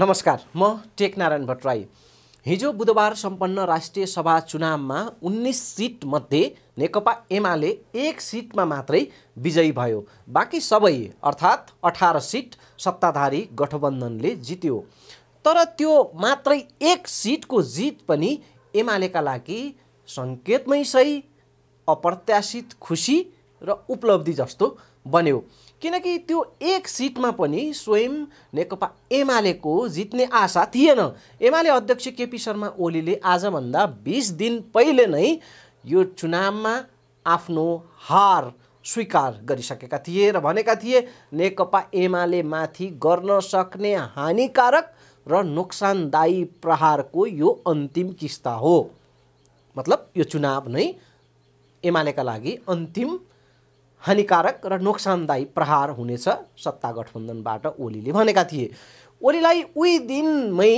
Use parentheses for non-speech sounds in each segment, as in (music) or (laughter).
नमस्कार म टेकनारायण भट्टराई हिजो बुधबार सम्पन्न राष्ट्रिय सभा चुनावमा उन्नाइस सिटमध्ये नेकपा एमाले एक सिटमा मात्रै विजयी भयो बाँकी सबै अर्थात् अठार सिट सत्ताधारी गठबन्धनले जित्यो तर त्यो मात्रै एक सिटको जित पनि एमालेका लागि सङ्केतमै सही अप्रत्याशित खुसी र उपलब्धि जस्तो बन्यो किनकि त्यो एक सिटमा पनि स्वयं नेकपा एमालेको जित्ने आशा थिएन एमाले अध्यक्ष केपी शर्मा ओलीले आजभन्दा बिस दिन पहिले नै यो चुनावमा आफ्नो हार स्वीकार गरिसकेका थिए र भनेका थिए नेकपा एमाले माथि गर्न सक्ने हानिकारक र नोक्सानदायी प्रहारको यो अन्तिम किस्ता हो मतलब यो चुनाव नै एमालेका लागि अन्तिम हानिकारक र नोक्सानदायी प्रहार हुनेछ सत्ता गठबन्धनबाट ओलीले भनेका थिए ओलीलाई उही दिनमै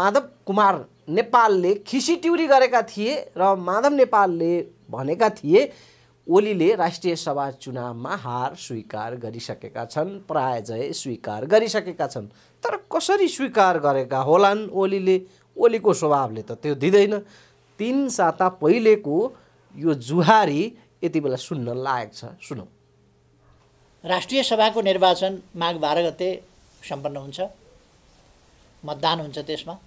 माधव कुमार नेपालले खिसी ट्युरी गरेका थिए र माधव नेपालले भनेका थिए ओलीले राष्ट्रिय सभा चुनावमा हार स्वीकार गरिसकेका छन् पराजय स्वीकार गरिसकेका छन् तर कसरी स्वीकार गरेका होलान् ओलीले ओलीको स्वभावले त त्यो दिँदैन तिन साता पहिलेको यो जुहारी यति बेला सुन्न लायक छ सुनौ राष्ट्रिय सभाको निर्वाचन माघ बाह्र गते सम्पन्न हुन्छ मतदान हुन्छ त्यसमा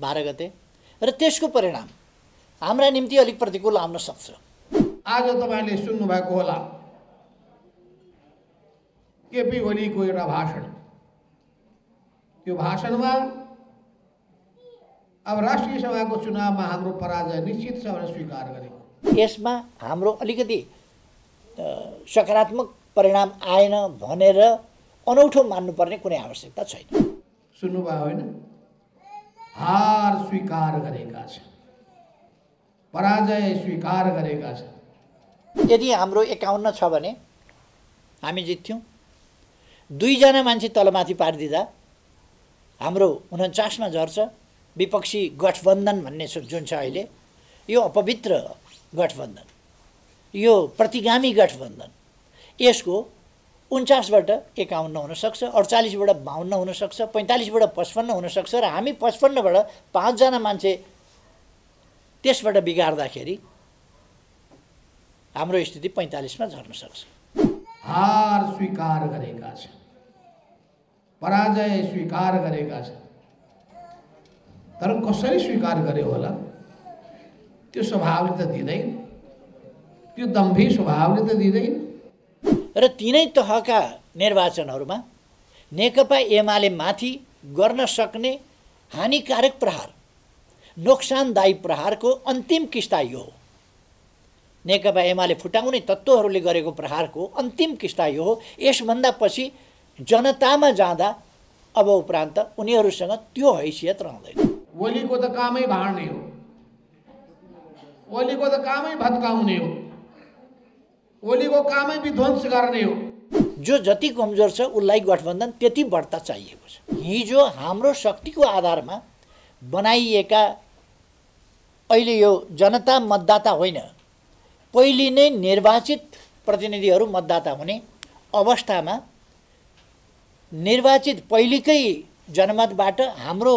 बाह्र गते र त्यसको परिणाम हाम्रा निम्ति अलिक प्रतिकूल आउन सक्छ आज तपाईँले सुन्नुभएको होला केपी ओलीको एउटा भाषण त्यो भाषणमा अब राष्ट्रिय सभाको चुनावमा हाम्रो पराजय निश्चित छ भनेर स्वीकार गरे यसमा हाम्रो अलिकति सकारात्मक परिणाम आएन भनेर अनौठो मान्नुपर्ने कुनै आवश्यकता छैन सुन्नुभयो होइन हार स्वीकार गरेका छन् पराजय स्वीकार गरेका छन् यदि हाम्रो एकाउन्न छ भने हामी जित्थ्यौँ दुईजना मान्छे तलमाथि पारिदिँदा हाम्रो उन्चासमा झर्छ विपक्षी गठबन्धन भन्ने जुन छ अहिले यो अपवित्र गठबन्धन यो प्रतिगामी गठबन्धन यसको उन्चासबाट एकाउन्न हुनसक्छ अडचालिसबाट बाहन्न हुनसक्छ पैँतालिसबाट पचपन्न हुनसक्छ र हामी पचपन्नबाट पाँचजना मान्छे त्यसबाट बिगार्दाखेरि हाम्रो स्थिति पैँतालिसमा झर्न सक्छ हार स्वीकार गरेका छन् पराजय स्वीकार गरेका छन् तर कसरी स्वीकार गर्यो होला त्यो स्वभावले त दिँदैन त्यो दम्भी स्वभावले त दिँदैन र तिनै तहका निर्वाचनहरूमा नेकपा एमाले माथि गर्न सक्ने हानिकारक प्रहार नोक्सानदायी प्रहारको अन्तिम किस्ता यो हो नेकपा एमाले फुटाउने तत्त्वहरूले गरेको प्रहारको अन्तिम किस्ता यो हो यसभन्दा पछि जनतामा जाँदा अब उपरान्त उनीहरूसँग त्यो हैसियत रहँदैन ओलीको त कामै भाँड्ने हो ओलीको त कामै भत्काउने हो ओलीको कामै विध्वंस गर्ने हो जो जति कमजोर छ उसलाई गठबन्धन त्यति बढ्ता चाहिएको छ हिजो हाम्रो शक्तिको आधारमा बनाइएका अहिले यो जनता मतदाता होइन पहिले नै निर्वाचित प्रतिनिधिहरू मतदाता हुने अवस्थामा निर्वाचित पहिलेकै जनमतबाट हाम्रो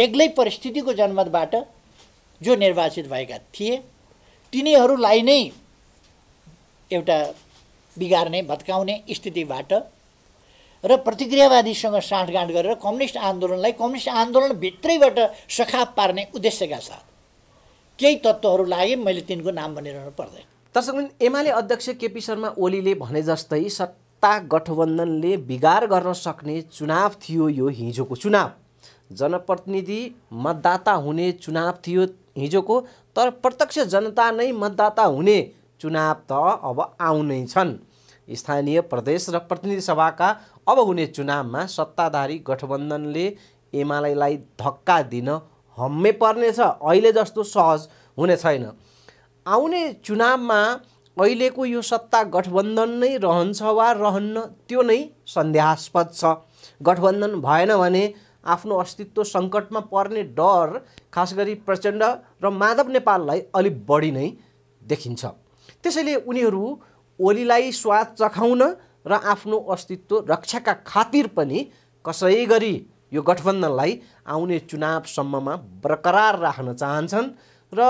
बेग्लै परिस्थितिको जनमतबाट जो निर्वाचित भएका थिए तिनीहरूलाई नै एउटा बिगार्ने भत्काउने स्थितिबाट र प्रतिक्रियावादीसँग साँठगाँठ गरेर कम्युनिस्ट आन्दोलनलाई कम्युनिस्ट आन्दोलनभित्रैबाट सखाप पार्ने उद्देश्यका साथ केही तत्त्वहरू लागे मैले तिनको नाम भनिरहनु पर्दैन दर्शकबिन एमाले अध्यक्ष केपी शर्मा ओलीले भने जस्तै सत्ता गठबन्धनले बिगार गर्न सक्ने चुनाव थियो यो हिजोको चुनाव जनप्रतिनिधि मतदाता हुने चुनाव थियो हिजोको तर प्रत्यक्ष जनता नै मतदाता हुने चुनाव त अब आउनै छन् स्थानीय प्रदेश र प्रतिनिधि सभाका अब हुने चुनावमा सत्ताधारी गठबन्धनले एमालेलाई धक्का दिन हम्मे पर्नेछ अहिले जस्तो सहज हुने छैन आउने चुनावमा अहिलेको यो सत्ता गठबन्धन नै रहन्छ वा रहन्न त्यो नै सन्देहास्पद छ गठबन्धन भएन भने आफ्नो अस्तित्व सङ्कटमा पर्ने डर खास गरी प्रचण्ड र माधव नेपाललाई अलि बढी नै देखिन्छ त्यसैले उनीहरू ओलीलाई स्वाद चखाउन र आफ्नो अस्तित्व रक्षाका खातिर पनि कसै गरी यो गठबन्धनलाई आउने चुनावसम्ममा बरकरार राख्न चाहन्छन् र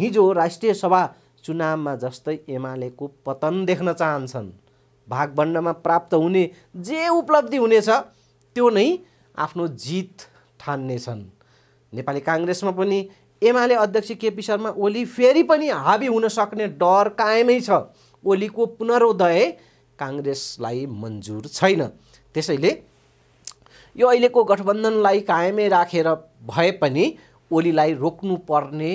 हिजो राष्ट्रिय सभा चुनावमा जस्तै एमालेको पतन देख्न चाहन्छन् भागभण्डमा प्राप्त हुने जे उपलब्धि हुनेछ त्यो नै आफ्नो जित ठान्नेछन् नेपाली काङ्ग्रेसमा पनि एमाले अध्यक्ष केपी शर्मा ओली फेरि पनि हाबी हुन सक्ने डर कायमै छ ओलीको पुनरोदय काङ्ग्रेसलाई मन्जुर छैन त्यसैले यो अहिलेको गठबन्धनलाई कायमै राखेर भए पनि ओलीलाई रोक्नुपर्ने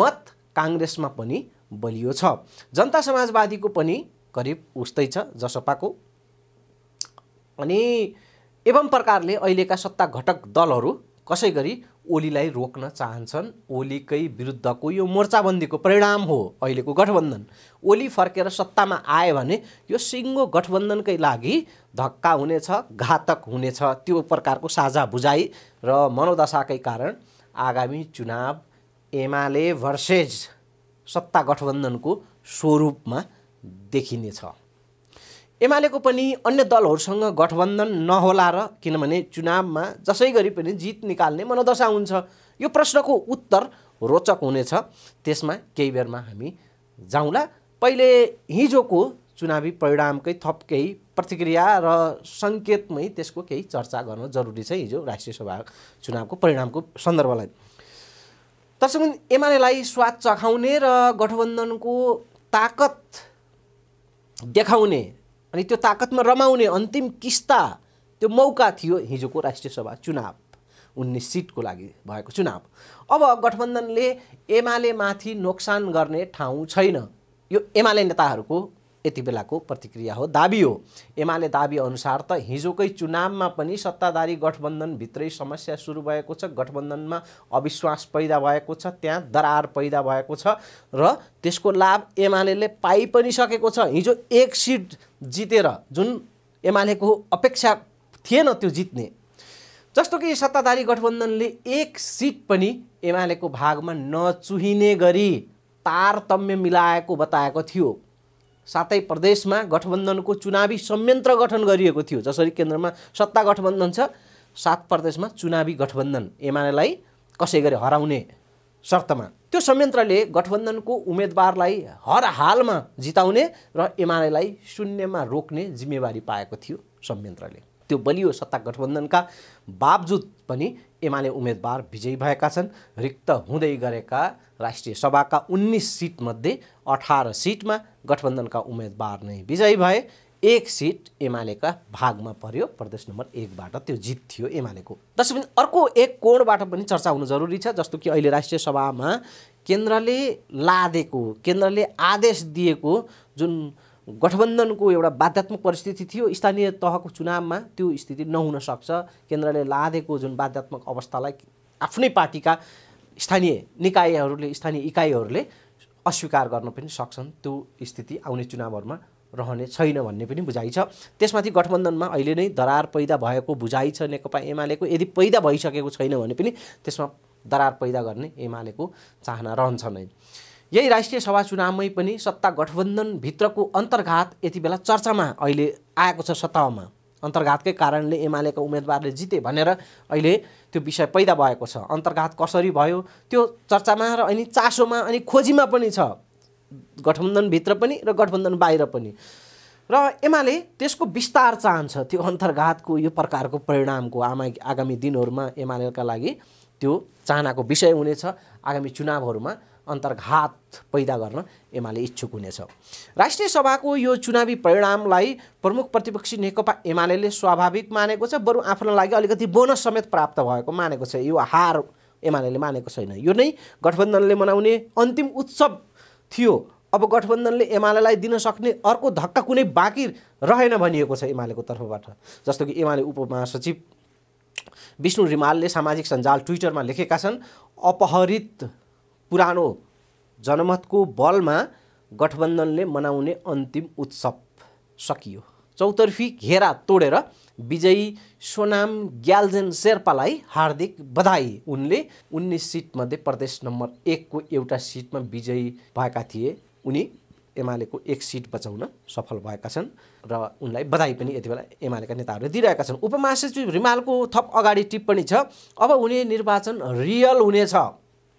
मत काङ्ग्रेसमा पनि बलियो छ जनता समाजवादीको पनि करिब उस्तै छ जसपाको अनि एवं प्रकारले अहिलेका सत्ता घटक दलहरू कसै गरी ओलीलाई रोक्न चाहन्छन् ओलीकै विरुद्धको यो मोर्चाबन्दीको परिणाम हो अहिलेको गठबन्धन ओली फर्केर सत्तामा आयो भने यो सिङ्गो गठबन्धनकै लागि धक्का हुनेछ घातक हुनेछ त्यो प्रकारको साझा बुझाइ र मनोदशाकै कारण आगामी चुनाव एमाले भर्सेज सत्ता गठबन्धनको स्वरूपमा देखिनेछ एमालेको पनि अन्य दलहरूसँग गठबन्धन नहोला र किनभने चुनावमा जसै गरी पनि जित निकाल्ने मनोदशा हुन्छ यो प्रश्नको उत्तर रोचक हुनेछ त्यसमा केही बेरमा हामी जाउँला पहिले हिजोको चुनावी परिणामकै थप केही प्रतिक्रिया र सङ्केतमै त्यसको केही चर्चा गर्न जरुरी छ हिजो राष्ट्रिय सभा चुनावको परिणामको सन्दर्भलाई तर्सम्म एमालेलाई स्वाद चखाउने र गठबन्धनको ताकत देखाउने अनि त्यो ताकतमा रमाउने अन्तिम किस्ता त्यो मौका थियो हिजोको राष्ट्रिय सभा चुनाव उन्नाइस सिटको लागि भएको चुनाव अब गठबन्धनले एमाले माथि नोक्सान गर्ने ठाउँ छैन यो एमाले नेताहरूको यति बेलाको प्रतिक्रिया हो दाबी हो एमाले दाबी अनुसार त हिजोकै चुनावमा पनि सत्ताधारी गठबन्धनभित्रै समस्या सुरु भएको छ गठबन्धनमा अविश्वास पैदा भएको छ त्यहाँ दरार पैदा भएको छ र त्यसको लाभ एमाले पाइ पनि सकेको छ हिजो एक सिट जितेर जुन एमालेको अपेक्षा थिएन त्यो जित्ने जस्तो कि सत्ताधारी गठबन्धनले एक सिट पनि एमालेको भागमा नचुहिने गरी तारतम्य मिलाएको बताएको थियो सातै प्रदेशमा गठबन्धनको चुनावी संयन्त्र गठन गरिएको थियो जसरी केन्द्रमा सत्ता गठबन्धन छ सात प्रदेशमा चुनावी गठबन्धन एमालेलाई कसै गरी हराउने शर्तमा त्यो संयन्त्रले गठबन्धनको उम्मेदवारलाई हर हालमा जिताउने र एमालेलाई शून्यमा रोक्ने जिम्मेवारी पाएको थियो संयन्त्रले त्यो बलियो सत्ता गठबन्धनका बावजुद पनि एमाले उम्मेदवार विजयी भएका छन् रिक्त हुँदै गरेका राष्ट्रिय सभाका उन्नाइस सिटमध्ये अठार सिटमा गठबन्धनका उम्मेदवार नै विजयी भए एक सिट एमालेका भागमा पर्यो प्रदेश नम्बर एकबाट त्यो जित थियो एमालेको दर्शकबिन अर्को एक कोणबाट पनि चर्चा हुनु जरुरी छ जस्तो कि अहिले राष्ट्रिय सभामा केन्द्रले लादेको केन्द्रले आदेश दिएको जुन गठबन्धनको एउटा बाध्यात्मक परिस्थिति थियो स्थानीय तहको चुनावमा त्यो स्थिति नहुन सक्छ केन्द्रले लादेको जुन बाध्यात्मक अवस्थालाई आफ्नै पार्टीका स्थानीय निकायहरूले स्थानीय इकाइहरूले अस्वीकार गर्न पनि सक्छन् त्यो स्थिति आउने चुनावहरूमा रहने छैन भन्ने पनि बुझाइ छ त्यसमाथि गठबन्धनमा अहिले नै दरार पैदा भएको बुझाइ छ नेकपा एमालेको यदि पैदा भइसकेको छैन भने पनि त्यसमा दरार पैदा गर्ने एमालेको चाहना रहन्छ नै यही राष्ट्रिय सभा चुनावमै पनि सत्ता गठबन्धनभित्रको अन्तर्घात यति बेला चर्चामा अहिले आएको छ सत्तामा अन्तर्घातकै कारणले एमालेका उम्मेदवारले जिते भनेर अहिले त्यो विषय पैदा भएको छ अन्तर्घात कसरी भयो त्यो चर्चामा र अनि चासोमा अनि खोजीमा पनि छ गठबन्धनभित्र पनि र गठबन्धन बाहिर पनि र एमाले त्यसको विस्तार चाहन्छ त्यो अन्तर्घातको यो प्रकारको परिणामको आमा आगामी दिनहरूमा एमालेका लागि त्यो चाहनाको विषय हुनेछ आगामी चुनावहरूमा अन्तर्घात पैदा गर्न एमाले इच्छुक हुनेछ राष्ट्रिय सभाको यो चुनावी परिणामलाई प्रमुख प्रतिपक्षी नेकपा एमाले स्वाभाविक मानेको छ बरु आफ्नो लागि अलिकति बोनस समेत प्राप्त भएको मानेको छ यो हार एमाले मानेको छैन यो नै गठबन्धनले मनाउने अन्तिम उत्सव थियो अब गठबन्धनले एमालेलाई दिन सक्ने अर्को धक्का कुनै बाँकी रहेन भनिएको छ एमालेको तर्फबाट जस्तो कि एमाले उपमहासचिव विष्णु रिमालले सामाजिक सञ्जाल ट्विटरमा लेखेका छन् अपहरित पुरानो जनमतको बलमा गठबन्धनले मनाउने अन्तिम उत्सव सकियो चौतर्फी घेरा तोडेर विजयी सोनाम ग्यालजेन शेर्पालाई हार्दिक बधाई उनले उन्नाइस सिटमध्ये प्रदेश नम्बर एकको एउटा सिटमा विजयी भएका थिए उनी एमालेको एक सिट बचाउन सफल भएका छन् र उनलाई बधाई पनि यति बेला एमालेका नेताहरूले दिइरहेका छन् उपमहासचिव रिमालको थप अगाडि टिप्पणी छ अब उनी निर्वाचन रियल हुनेछ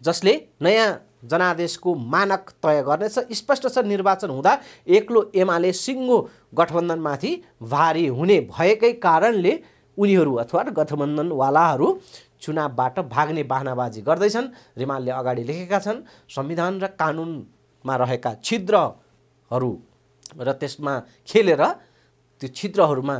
जसले नयाँ जनादेशको मानक तय गर्नेछ स्पष्ट छ निर्वाचन हुँदा एक्लो एमाले सिङ्गो गठबन्धनमाथि भारी हुने भएकै कारणले उनीहरू अथवा गठबन्धनवालाहरू चुनावबाट भाग्ने बाहनाबाजी गर्दैछन् रिमालले अगाडि लेखेका छन् संविधान र कानुनमा रहेका छिद्रहरू र त्यसमा खेलेर त्यो छिद्रहरूमा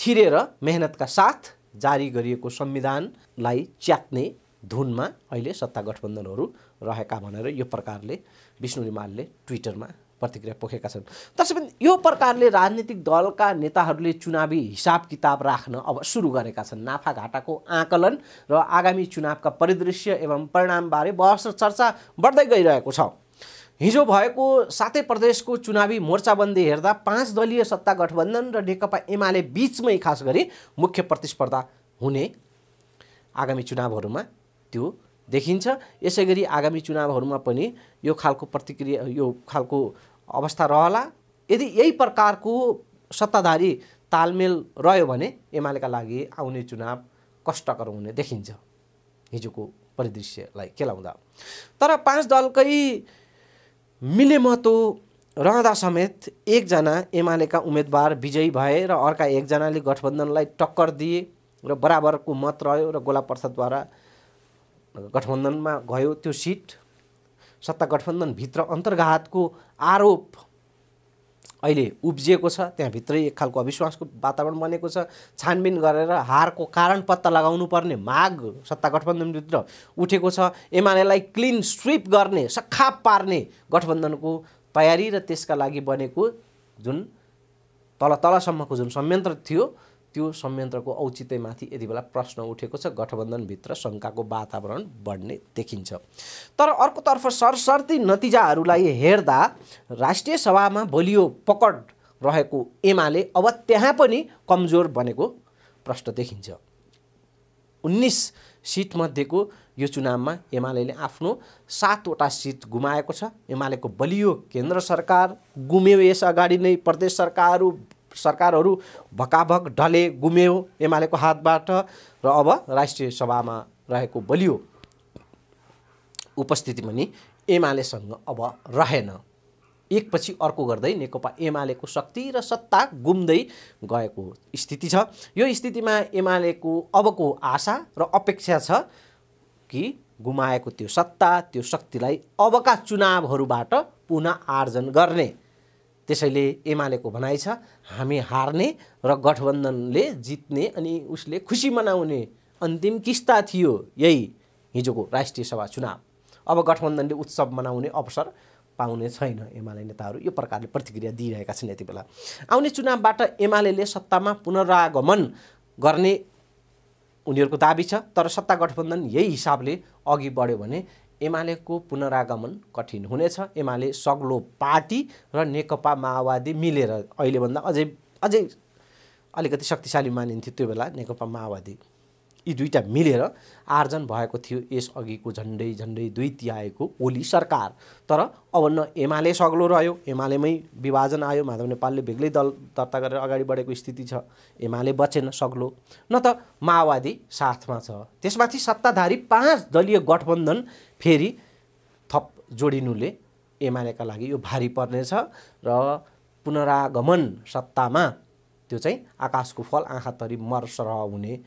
छिरेर मेहनतका साथ जारी गरिएको संविधानलाई च्यात्ने धुनमा अहिले सत्ता गठबन्धनहरू रहेका भनेर यो प्रकारले विष्णु रिमालले ट्विटरमा प्रतिक्रिया पोखेका छन् त्यसै यो प्रकारले राजनीतिक दलका नेताहरूले चुनावी हिसाब किताब राख्न अब सुरु गरेका छन् नाफा घाटाको आकलन र आगामी चुनावका परिदृश्य एवं परिणामबारे बहस र चर्चा बढ्दै गइरहेको छ हिजो भएको सातै प्रदेशको चुनावी मोर्चाबन्दी हेर्दा पाँच दलीय सत्ता गठबन्धन र नेकपा एमाले बिचमै खास गरी मुख्य प्रतिस्पर्धा हुने आगामी चुनावहरूमा त्यो देखिन्छ यसै गरी आगामी चुनावहरूमा पनि यो खालको प्रतिक्रिया यो खालको अवस्था रहला यदि यही प्रकारको सत्ताधारी तालमेल रह्यो भने एमालेका लागि आउने चुनाव कष्टकर हुने देखिन्छ हिजोको परिदृश्यलाई केलाउँदा तर पाँच दलकै मिलेमतो रहँदा समेत एकजना एमालेका उम्मेदवार विजयी भए र अर्का एकजनाले गठबन्धनलाई टक्कर दिए र बराबरको मत रह्यो र गोला प्रसादद्वारा गठबन्धनमा गयो त्यो सिट सत्ता गठबन्धनभित्र अन्तर्घातको आरोप अहिले उब्जिएको छ त्यहाँभित्रै एक खालको अविश्वासको वातावरण बनेको छ छानबिन गरेर हारको कारण पत्ता लगाउनुपर्ने माग सत्ता गठबन्धनभित्र उठेको छ एमालेलाई क्लिन स्विप गर्ने सखाप पार्ने गठबन्धनको तयारी र त्यसका लागि बनेको जुन तल तलसम्मको जुन संयन्त्र थियो त्यो संयन्त्रको औचित्यमाथि यति बेला प्रश्न उठेको छ गठबन्धनभित्र शङ्काको वातावरण बढ्ने देखिन्छ तर अर्कोतर्फ सरसर्ती नतिजाहरूलाई हेर्दा राष्ट्रिय सभामा बलियो पकड रहेको एमाले अब त्यहाँ पनि कमजोर बनेको प्रश्न देखिन्छ उन्नाइस सिटमध्येको यो चुनावमा एमाले आफ्नो सातवटा सिट गुमाएको छ एमालेको बलियो केन्द्र सरकार गुम्यो यस अगाडि नै प्रदेश सरकारहरू सरकारहरू भकाभक ढले गुम्यो एमालेको हातबाट र अब राष्ट्रिय सभामा रहेको बलियो उपस्थिति पनि एमालेसँग अब रहेन एकपछि अर्को गर्दै नेकपा एमालेको शक्ति र सत्ता गुम्दै गएको स्थिति छ यो स्थितिमा एमालेको अबको आशा र अपेक्षा छ कि गुमाएको त्यो सत्ता त्यो शक्तिलाई अबका चुनावहरूबाट पुनः आर्जन गर्ने त्यसैले एमालेको भनाइ छ हामी हार्ने र गठबन्धनले जित्ने अनि उसले खुसी मनाउने अन्तिम किस्ता थियो यही हिजोको राष्ट्रिय सभा चुनाव अब गठबन्धनले उत्सव मनाउने अवसर पाउने छैन एमाले नेताहरू यो प्रकारले प्रतिक्रिया दिइरहेका छन् यति बेला आउने चुनावबाट एमाले सत्तामा पुनरागमन गर्ने उनीहरूको दाबी छ तर सत्ता गठबन्धन यही हिसाबले अघि बढ्यो भने एमालेको पुनरागमन कठिन हुनेछ एमाले सग्लो पार्टी र नेकपा माओवादी मिलेर अहिलेभन्दा अझै अझै अलिकति शक्तिशाली मानिन्थ्यो त्यो बेला नेकपा माओवादी यी दुईवटा मिलेर आर्जन भएको थियो यस अघिको झन्डै झन्डै दुई तिहाएको ओली सरकार तर अब न एमाले सग्लो रह्यो एमालेमै विभाजन आयो माधव नेपालले बेग्लै दल दर्ता गरेर अगाडि बढेको स्थिति छ एमाले बचेन सग्लो न त माओवादी साथमा छ त्यसमाथि सत्ताधारी पाँच दलीय गठबन्धन फेरि थप जोडिनुले एमालेका लागि यो भारी पर्नेछ र पुनरागमन सत्तामा त्यो चाहिँ आकाशको फल आँखा तरी मर्स हुने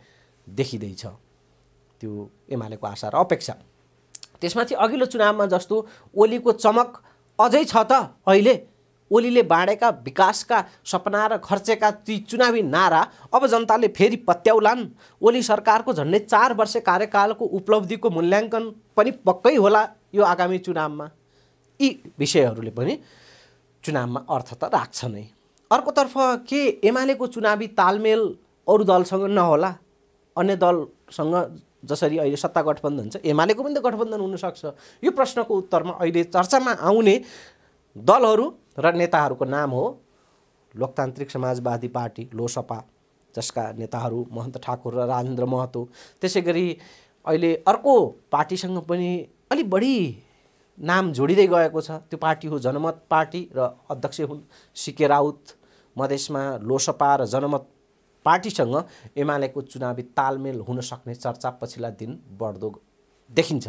देखिँदैछ त्यो एमालेको आशा र अपेक्षा त्यसमाथि अघिल्लो चुनावमा जस्तो ओलीको चमक अझै छ त अहिले ओलीले बाँडेका विकासका सपना र खर्चेका ती चुनावी नारा अब जनताले फेरि पत्याउलान् ओली सरकारको झन्डै चार वर्ष कार्यकालको उपलब्धिको मूल्याङ्कन पनि पक्कै होला यो आगामी चुनावमा यी विषयहरूले पनि चुनावमा अर्थ त राख्छ नै अर्कोतर्फ के एमालेको चुनावी तालमेल अरू दलसँग नहोला अन्य दलसँग जसरी अहिले सत्ता गठबन्धन हुन्छ एमालेको पनि त गठबन्धन हुनसक्छ यो प्रश्नको उत्तरमा अहिले चर्चामा आउने दलहरू र नेताहरूको नाम हो लोकतान्त्रिक समाजवादी पार्टी लोसपा जसका नेताहरू महन्त ठाकुर र राजेन्द्र महतो त्यसै गरी अहिले अर्को पार्टीसँग पनि अलिक बढी नाम जोडिँदै गएको छ त्यो पार्टी हो जनमत पार्टी र अध्यक्ष हुन् सिके राउत मधेसमा लोसपा र जनमत पार्टीसँग एमालेको चुनावी तालमेल हुन सक्ने चर्चा पछिल्ला दिन बढ्दो देखिन्छ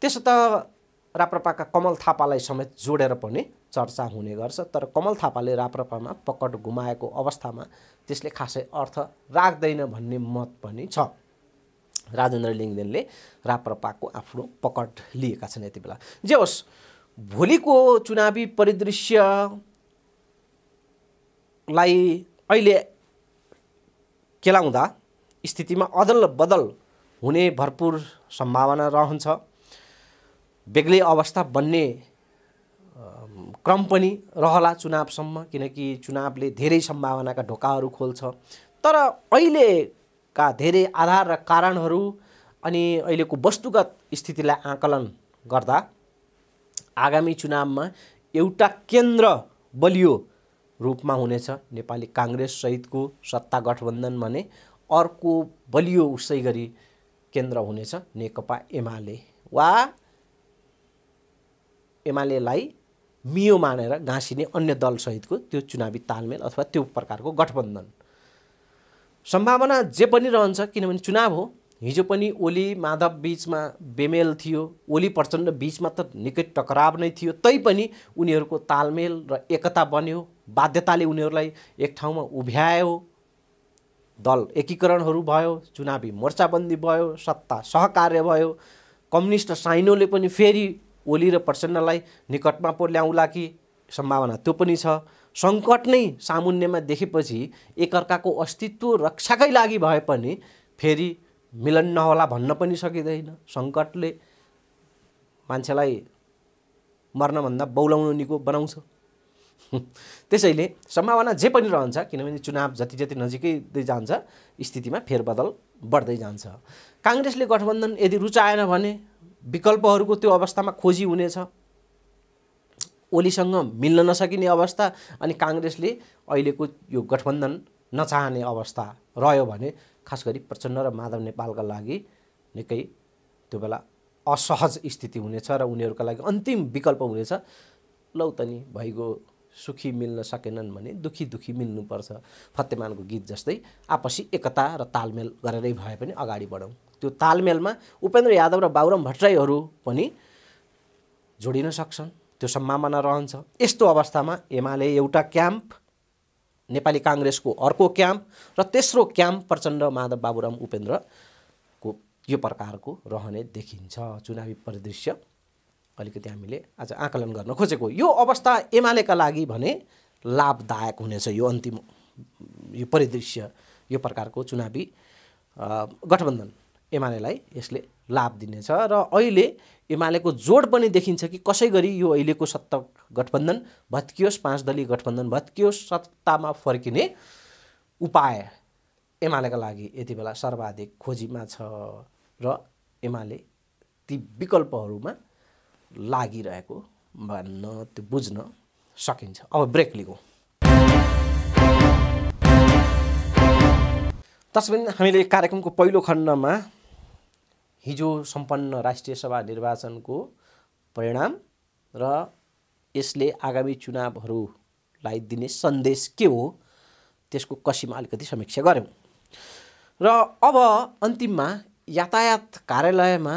त्यसो त राप्रपाका कमल थापालाई समेत जोडेर पनि चर्चा हुने गर्छ तर कमल थापाले राप्रपामा पकड गुमाएको अवस्थामा त्यसले खासै अर्थ राख्दैन भन्ने मत पनि छ राजेन्द्र लिङ्गदेनले राप्रपाको आफ्नो पकड लिएका छन् यति बेला जे होस् भोलिको चुनावी परिदृश्यलाई अहिले केलाउँदा स्थितिमा अदल बदल हुने भरपूर सम्भावना रहन्छ बेग्लै अवस्था बन्ने क्रम पनि रहला चुनावसम्म किनकि चुनावले धेरै सम्भावनाका ढोकाहरू खोल्छ तर अहिलेका धेरै आधार र कारणहरू अनि अहिलेको वस्तुगत स्थितिलाई आकलन गर्दा आगामी चुनावमा एउटा केन्द्र बलियो रूपमा हुनेछ नेपाली काङ्ग्रेससहितको सत्ता गठबन्धन भने अर्को बलियो उसै गरी केन्द्र हुनेछ नेकपा एमाले वा एमालेलाई मियो मानेर गाँसिने अन्य दलसहितको त्यो चुनावी तालमेल अथवा त्यो प्रकारको गठबन्धन सम्भावना जे पनि रहन्छ किनभने चुनाव हो हिजो पनि ओली माधव बिचमा बेमेल थियो ओली प्रचण्ड बिचमा त निकै टकराव नै थियो तैपनि उनीहरूको तालमेल र एकता बन्यो बाध्यताले उनीहरूलाई एक ठाउँमा उभ्यायो दल एकीकरणहरू भयो चुनावी मोर्चाबन्दी भयो सत्ता सहकार्य भयो कम्युनिस्ट साइनोले पनि फेरि ओली र प्रचण्डलाई निकटमा पो ल्याउला कि सम्भावना त्यो पनि छ सङ्कट नै सामुन्यमा देखेपछि एकअर्काको अस्तित्व रक्षाकै लागि भए पनि फेरि मिलन नहोला भन्न पनि सकिँदैन सङ्कटले मान्छेलाई मर्नभन्दा बौलाउनु निको बनाउँछ (laughs) त्यसैले सम्भावना जे पनि रहन्छ किनभने चुनाव जति जति नजिकै जान्छ स्थितिमा फेरबदल बढ्दै जान्छ काङ्ग्रेसले गठबन्धन यदि रुचाएन भने विकल्पहरूको त्यो अवस्थामा खोजी हुनेछ ओलीसँग मिल्न नसकिने अवस्था अनि काङ्ग्रेसले अहिलेको यो गठबन्धन नचाहने अवस्था रह्यो भने खास गरी प्रचण्ड र माधव नेपालका लागि निकै त्यो बेला असहज स्थिति हुनेछ र उनीहरूका लागि अन्तिम विकल्प हुनेछ लौतनी भइगयो सुखी मिल्न सकेनन् भने दुखी दुखी मिल्नुपर्छ फतेमानको गीत जस्तै आपसी एकता र तालमेल गरेरै भए पनि अगाडि बढौँ त्यो तालमेलमा उपेन्द्र यादव र बाबुराम भट्टराईहरू पनि जोडिन सक्छन् त्यो सम्भावना रहन्छ यस्तो अवस्थामा एमाले एउटा क्याम्प नेपाली काङ्ग्रेसको अर्को क्याम्प र तेस्रो क्याम्प प्रचण्ड माधव बाबुराम उपेन्द्रको यो प्रकारको रहने देखिन्छ चुनावी परिदृश्य अलिकति हामीले आज आकलन गर्न खोजेको यो अवस्था एमालेका लागि भने लाभदायक हुनेछ यो अन्तिम यो परिदृश्य यो प्रकारको चुनावी गठबन्धन एमालेलाई यसले लाभ दिनेछ र अहिले एमालेको जोड पनि देखिन्छ कि कसै गरी यो अहिलेको सत्ता गठबन्धन भत्कियोस् पाँच दलीय गठबन्धन भत्कियोस् सत्तामा फर्किने उपाय एमालेका लागि यति बेला सर्वाधिक खोजीमा छ र एमाले ती विकल्पहरूमा लागिरहेको भन्न त्यो बुझ्न सकिन्छ अब ब्रेक लिगौँ तस्बिन हामीले कार्यक्रमको पहिलो खण्डमा हिजो सम्पन्न राष्ट्रिय सभा निर्वाचनको परिणाम र यसले आगामी चुनावहरूलाई दिने सन्देश के हो त्यसको कसीमा अलिकति समीक्षा गऱ्यौँ र अब अन्तिममा यातायात कार्यालयमा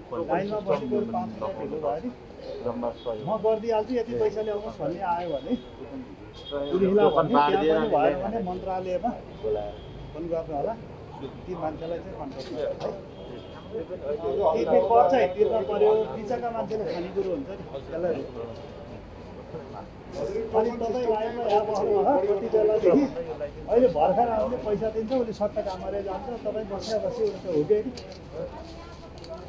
लाइनमा बसेको पाँच म गरिदिइहाल्छु यति पैसा ल्याउनुहोस् भन्ने आयो भने त्यहाँ भयो भने मन्त्रालयमा फोन गर्नु होला ती मान्छेलाई चाहिँ कन्ट्याक्ट पर्छ है हुन्छ नि अहिले भर्खर आउने पैसा दिन्छ उसले सट्टा कामहरू जान्छ तपाईँ बसेर बसी उसले हुँदै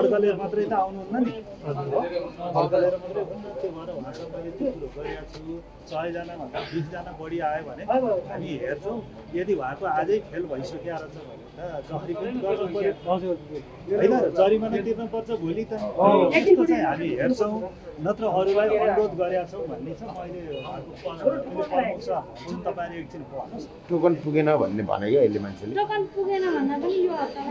अड्कलेर मात्रै त आउनुहुन्न नि अड्कलेर मात्रै हुन्न त्यो भएर उहाँलाई मैले जिक्लो गरेको छु सयजनाभन्दा बिसजना बढी आयो भने हामी हेर्छौँ यदि उहाँको आजै फेल भइसक्यो रहेछ भने त जहरी पनि गर्नु पऱ्यो होइन जरिमाना तिर्नुपर्छ भोलि त त्यस्तो चाहिँ हामी हेर्छौँ नत्र अरूलाई अनुरोध गरेका छौँ भन्ने छ मैले तपाईँले एकछिन टोकन पुगेन भन्ने भने कि अहिले मान्छेले टोकन पुगेन भन्दा पनि यो हप्तामा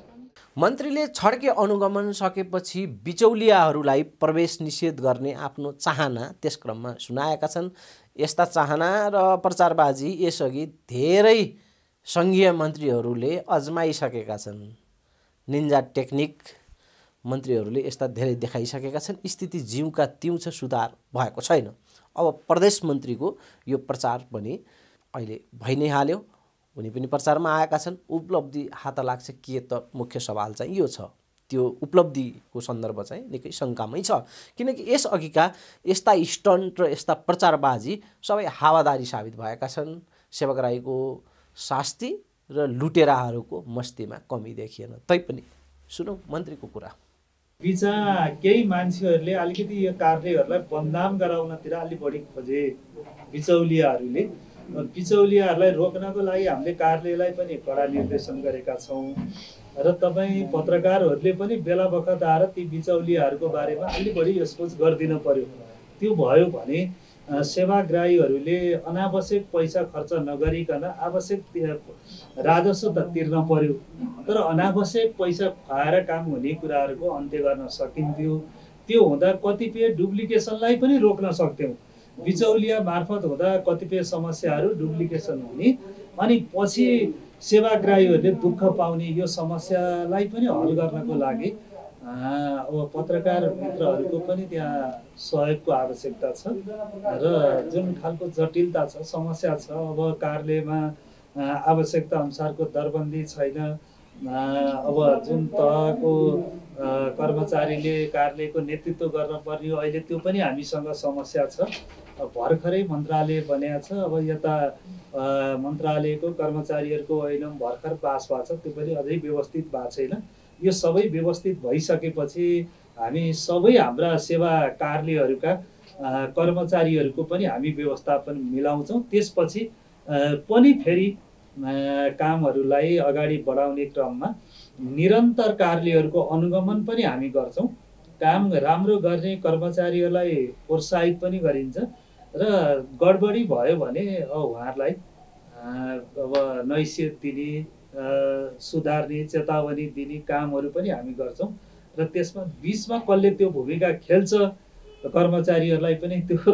मन्त्रीले छड्के अनुगमन सकेपछि बिचौलियाहरूलाई प्रवेश निषेध गर्ने आफ्नो चाहना त्यस क्रममा सुनाएका छन् यस्ता चाहना र प्रचारबाजी यसअघि धेरै सङ्घीय मन्त्रीहरूले अजमाइसकेका छन् निन्जा टेक्निक मन्त्रीहरूले यस्ता धेरै देखाइसकेका छन् स्थिति जिउका तिउँ सुधार भएको छैन अब प्रदेश मन्त्रीको यो प्रचार पनि अहिले भइ नै हाल्यो उनी पनि प्रचारमा आएका छन् उपलब्धि हात लाग्छ के त मुख्य सवाल चाहिँ यो छ त्यो उपलब्धिको सन्दर्भ चाहिँ निकै शङ्कामै छ किनकि यसअघिका यस्ता स्टन्ट र यस्ता प्रचारबाजी सबै हावादारी साबित भएका छन् सेवाग्राहीको शास्ति र लुटेराहरूको मस्तीमा कमी देखिएन तैपनि सुनौ मन्त्रीको कुरा बिचा केही मान्छेहरूले अलिकति यो कार्यहरूलाई बदनाम गराउनतिर अलिक बढी खोजे बिचौलियाहरूले बिचौलियाहरूलाई रोक्नको लागि हामीले कार्यालयलाई पनि कडा निर्देशन गरेका छौँ र तपाईँ पत्रकारहरूले पनि बेला बखत आएर ती बिचौलियाहरूको बारेमा अलिक बढी यसोच गरिदिन पर्यो त्यो भयो भने सेवाग्राहीहरूले अनावश्यक पैसा खर्च नगरिकन आवश्यक राजस्व त तिर्न पर्यो तर अनावश्यक पैसा खुवाएर काम हुने कुराहरूको अन्त्य गर्न सकिन्थ्यो त्यो हुँदा कतिपय डुप्लिकेसनलाई पनि रोक्न सक्थ्यौँ बिचौलिया मार्फत हुँदा कतिपय समस्याहरू डुप्लिकेसन हुने अनि पछि सेवाग्राहीहरूले दुःख पाउने यो समस्यालाई पनि हल गर्नको लागि अब पत्रकार मित्रहरूको पनि त्यहाँ सहयोगको आवश्यकता छ र जुन खालको जटिलता छ समस्या छ अब कार्यालयमा आवश्यकता अनुसारको दरबन्दी छैन अब जुन तहको कर्मचारीले कार्यालयको नेतृत्व गर्न पर्ने अहिले त्यो पनि हामीसँग समस्या छ भर्खरै मन्त्रालय बनाएको छ अब यता मन्त्रालयको कर्मचारीहरूको होइन भर्खर पास भएको छ त्यो पनि अझै व्यवस्थित भएको छैन यो सबै व्यवस्थित भइसकेपछि हामी सबै हाम्रा सेवा कार्यालयहरूका कर्मचारीहरूको पनि हामी व्यवस्थापन मिलाउँछौँ त्यसपछि पनि फेरि कामहरूलाई अगाडि बढाउने क्रममा निरन्तर कार्यहरूको अनुगमन पनि हामी गर्छौँ काम राम्रो गर्ने कर्मचारीहरूलाई प्रोत्साहित पनि गरिन्छ र गडबडी भयो भने उहाँहरूलाई अब नैसियत दिने सुधार्ने चेतावनी दिने कामहरू पनि हामी गर्छौँ र त्यसमा बिचमा कसले त्यो भूमिका खेल्छ कर्मचारीहरूलाई पनि त्यो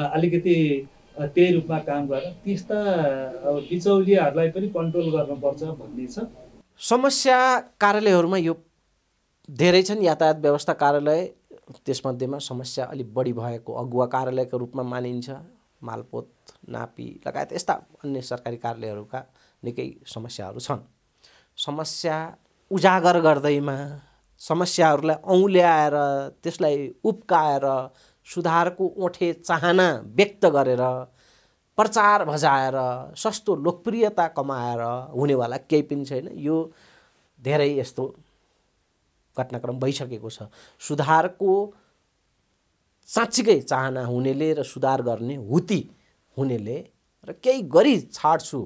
अलिकति त्यही रूपमा काम गर्न त्यस्ता बिचौलियाहरूलाई पनि कन्ट्रोल गर्नुपर्छ भन्ने छ समस्या कार्यालयहरूमा यो धेरै छन् यातायात व्यवस्था कार्यालय त्यसमध्येमा समस्या अलिक बढी भएको अगुवा कार्यालयको रूपमा मानिन्छ मालपोत नापी लगायत यस्ता अन्य सरकारी कार्यालयहरूका निकै समस्याहरू छन् समस्या उजागर गर्दैमा समस्याहरूलाई औँल्याएर त्यसलाई उप्काएर सुधारको ओठे चाहना व्यक्त गरेर प्रचार भजाएर सस्तो लोकप्रियता कमाएर हुनेवाला केही पनि छैन यो धेरै यस्तो घटनाक्रम भइसकेको छ सुधारको साँच्चीकै चाहना हुनेले र सुधार गर्ने हुती हुनेले र केही गरी छाड्छु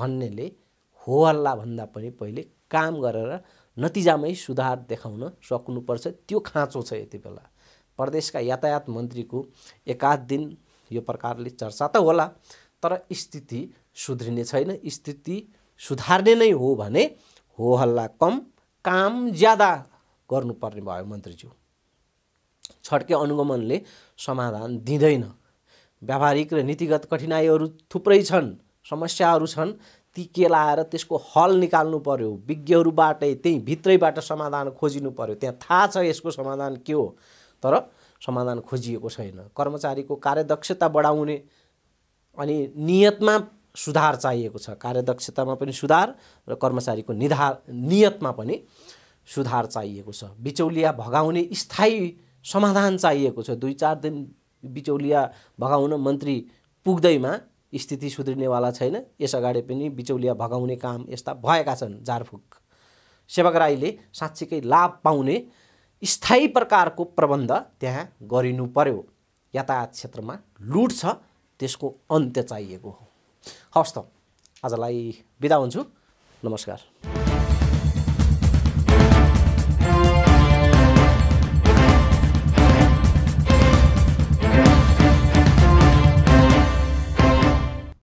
भन्नेले हो हल्ला भन्दा पनि पहिले काम गरेर नतिजामै सुधार देखाउन सक्नुपर्छ त्यो खाँचो छ यति बेला प्रदेशका यातायात मन्त्रीको एकाध दिन यो प्रकारले चर्चा त होला तर स्थिति सुध्रिने छैन स्थिति सुधार्ने नै हो भने हो हल्ला कम काम ज्यादा गर्नुपर्ने भयो मन्त्रीज्यू छड्के अनुगमनले समाधान दिँदैन व्यावहारिक र नीतिगत कठिनाइहरू थुप्रै छन् समस्याहरू छन् ती केलाएर त्यसको हल निकाल्नु पर्यो विज्ञहरूबाटै त्यहीँ भित्रैबाट समाधान खोजिनु पर्यो त्यहाँ थाहा छ यसको समाधान के हो तर समाधान खोजिएको छैन कर्मचारीको कार्यदक्षता बढाउने अनि नियतमा सुधार चाहिएको छ कार्यदक्षतामा पनि सुधार र कर्मचारीको निधार नियतमा पनि सुधार चाहिएको छ बिचौलिया भगाउने स्थायी समाधान चाहिएको छ दुई चार दिन बिचौलिया भगाउन मन्त्री पुग्दैमा स्थिति सुध्रिनेवाला छैन यस अगाडि पनि बिचौलिया भगाउने काम यस्ता भएका छन् झारफुक सेवक राईले साँच्चीकै लाभ पाउने स्थायी प्रकारको प्रबन्ध त्यहाँ गरिनु पर्यो यातायात क्षेत्रमा लुट छ त्यसको अन्त्य चाहिएको हो हवस् त आजलाई बिदा हुन्छु नमस्कार